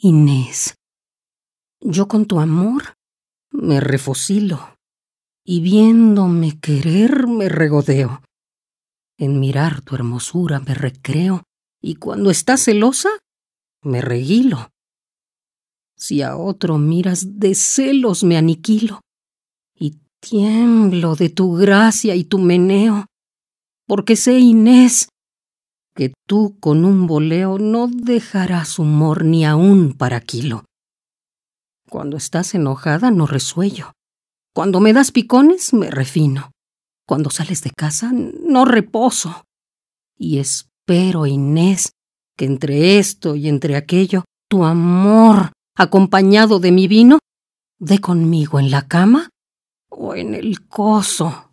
Inés, yo con tu amor me refocilo y viéndome querer me regodeo. En mirar tu hermosura me recreo y cuando estás celosa me reguilo. Si a otro miras de celos me aniquilo y tiemblo de tu gracia y tu meneo, porque sé, Inés, tú con un boleo no dejarás humor ni aun para kilo. Cuando estás enojada no resuello. Cuando me das picones me refino. Cuando sales de casa no reposo. Y espero, Inés, que entre esto y entre aquello, tu amor, acompañado de mi vino, dé conmigo en la cama o en el coso.